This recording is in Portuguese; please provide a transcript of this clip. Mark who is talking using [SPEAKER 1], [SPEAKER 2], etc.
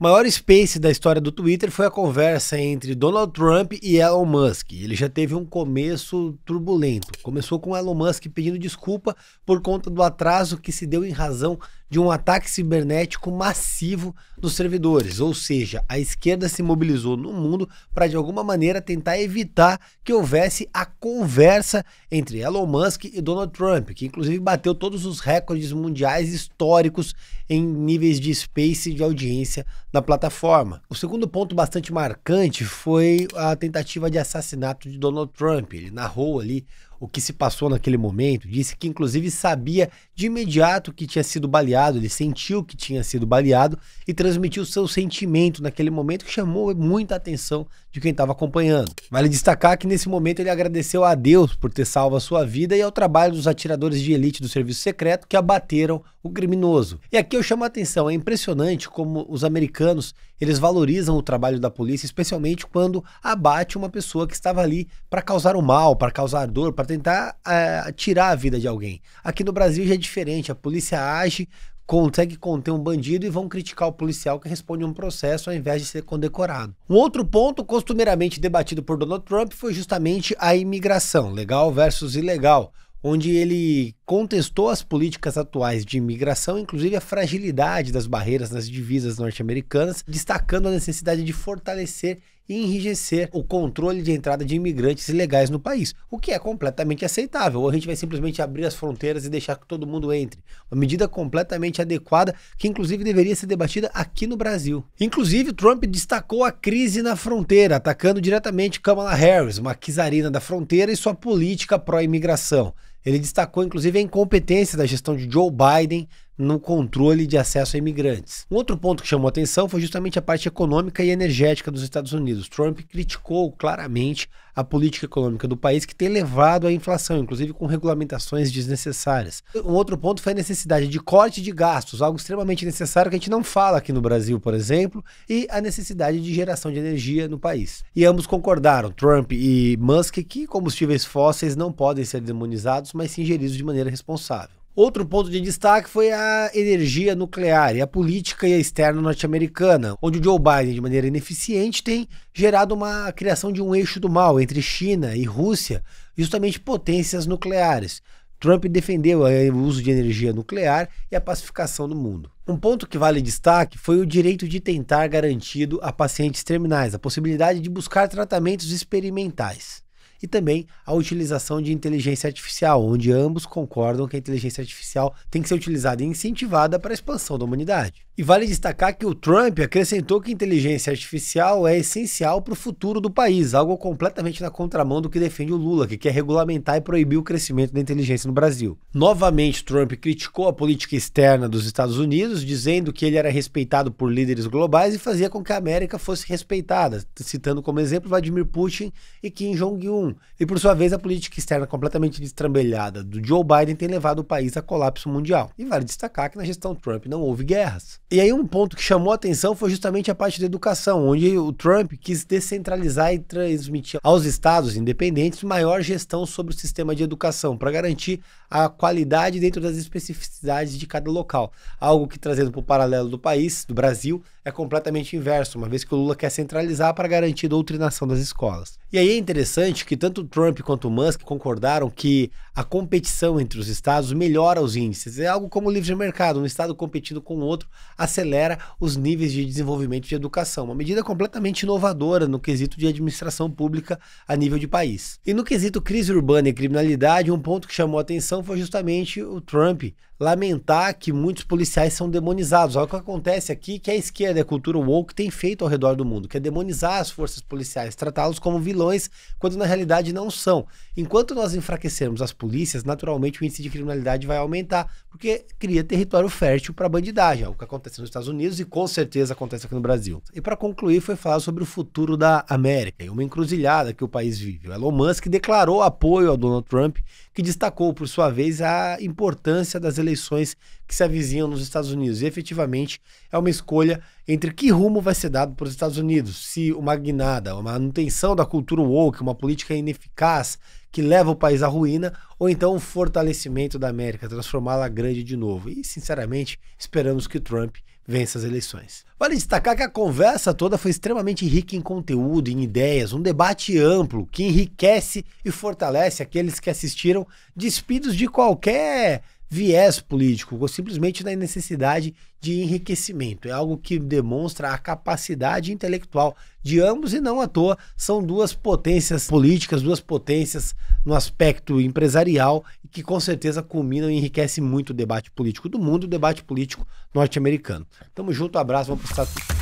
[SPEAKER 1] O maior space da história do Twitter foi a conversa entre Donald Trump e Elon Musk. Ele já teve um começo turbulento. Começou com Elon Musk pedindo desculpa por conta do atraso que se deu em razão de um ataque cibernético massivo nos servidores, ou seja, a esquerda se mobilizou no mundo para de alguma maneira tentar evitar que houvesse a conversa entre Elon Musk e Donald Trump, que inclusive bateu todos os recordes mundiais históricos em níveis de space de audiência da plataforma. O segundo ponto bastante marcante foi a tentativa de assassinato de Donald Trump. Ele narrou ali o que se passou naquele momento, disse que inclusive sabia de imediato que tinha sido baleado, ele sentiu que tinha sido baleado e transmitiu seu sentimento naquele momento que chamou muita atenção de quem estava acompanhando. Vale destacar que nesse momento ele agradeceu a Deus por ter salvo a sua vida e ao trabalho dos atiradores de elite do serviço secreto que abateram o criminoso. E aqui eu chamo a atenção, é impressionante como os americanos eles valorizam o trabalho da polícia, especialmente quando abate uma pessoa que estava ali para causar o mal, para causar dor, para tentar é, tirar a vida de alguém. Aqui no Brasil já é diferente, a polícia age, consegue conter um bandido e vão criticar o policial que responde um processo ao invés de ser condecorado. Um outro ponto costumeiramente debatido por Donald Trump foi justamente a imigração, legal versus ilegal, onde ele contestou as políticas atuais de imigração, inclusive a fragilidade das barreiras nas divisas norte-americanas, destacando a necessidade de fortalecer e enrijecer o controle de entrada de imigrantes ilegais no país, o que é completamente aceitável. Ou a gente vai simplesmente abrir as fronteiras e deixar que todo mundo entre. Uma medida completamente adequada que, inclusive, deveria ser debatida aqui no Brasil. Inclusive, Trump destacou a crise na fronteira, atacando diretamente Kamala Harris, uma czarina da fronteira, e sua política pró-imigração. Ele destacou, inclusive, a incompetência da gestão de Joe Biden no controle de acesso a imigrantes. Um outro ponto que chamou atenção foi justamente a parte econômica e energética dos Estados Unidos. Trump criticou claramente a política econômica do país que tem levado à inflação, inclusive com regulamentações desnecessárias. Um outro ponto foi a necessidade de corte de gastos, algo extremamente necessário que a gente não fala aqui no Brasil, por exemplo, e a necessidade de geração de energia no país. E ambos concordaram, Trump e Musk, que combustíveis fósseis não podem ser demonizados, mas sim geridos de maneira responsável. Outro ponto de destaque foi a energia nuclear e a política externa norte-americana, onde o Joe Biden, de maneira ineficiente, tem gerado uma criação de um eixo do mal entre China e Rússia, justamente potências nucleares. Trump defendeu eh, o uso de energia nuclear e a pacificação do mundo. Um ponto que vale destaque foi o direito de tentar garantido a pacientes terminais, a possibilidade de buscar tratamentos experimentais e também a utilização de inteligência artificial, onde ambos concordam que a inteligência artificial tem que ser utilizada e incentivada para a expansão da humanidade. E vale destacar que o Trump acrescentou que inteligência artificial é essencial para o futuro do país, algo completamente na contramão do que defende o Lula, que quer regulamentar e proibir o crescimento da inteligência no Brasil. Novamente, Trump criticou a política externa dos Estados Unidos, dizendo que ele era respeitado por líderes globais e fazia com que a América fosse respeitada, citando como exemplo Vladimir Putin e Kim Jong-un. E por sua vez, a política externa completamente destrambelhada do Joe Biden tem levado o país a colapso mundial. E vale destacar que na gestão Trump não houve guerras. E aí um ponto que chamou a atenção foi justamente a parte da educação, onde o Trump quis descentralizar e transmitir aos estados independentes maior gestão sobre o sistema de educação para garantir a qualidade dentro das especificidades de cada local. Algo que trazendo para o paralelo do país, do Brasil, é completamente inverso, uma vez que o Lula quer centralizar para garantir a doutrinação das escolas. E aí é interessante que tanto Trump quanto o Musk concordaram que a competição entre os estados melhora os índices. É algo como o livre mercado, um estado competindo com o outro acelera os níveis de desenvolvimento de educação. Uma medida completamente inovadora no quesito de administração pública a nível de país. E no quesito crise urbana e criminalidade, um ponto que chamou atenção foi justamente o Trump lamentar que muitos policiais são demonizados. Olha o que acontece aqui, que a esquerda, e a cultura woke tem feito ao redor do mundo, que é demonizar as forças policiais, tratá-los como vilões, quando na realidade não são. Enquanto nós enfraquecermos as polícias, naturalmente o índice de criminalidade vai aumentar, porque cria território fértil para bandidagem, é o que acontece nos Estados Unidos e com certeza acontece aqui no Brasil. E para concluir, foi falar sobre o futuro da América e uma encruzilhada que o país vive. O Elon Musk declarou apoio ao Donald Trump que destacou, por sua vez, a importância das eleições que se avizinham nos Estados Unidos. E efetivamente é uma escolha entre que rumo vai ser dado para os Estados Unidos: se uma guinada, uma manutenção da cultura woke, uma política ineficaz que leva o país à ruína, ou então um fortalecimento da América, transformá-la grande de novo. E, sinceramente, esperamos que Trump vença as eleições. Vale destacar que a conversa toda foi extremamente rica em conteúdo, em ideias, um debate amplo que enriquece e fortalece aqueles que assistiram despidos de qualquer viés político, ou simplesmente na necessidade de enriquecimento. É algo que demonstra a capacidade intelectual de ambos e não à toa são duas potências políticas, duas potências no aspecto empresarial que com certeza culminam e enriquecem muito o debate político do mundo, o debate político norte-americano. Tamo junto, abraço, vamos para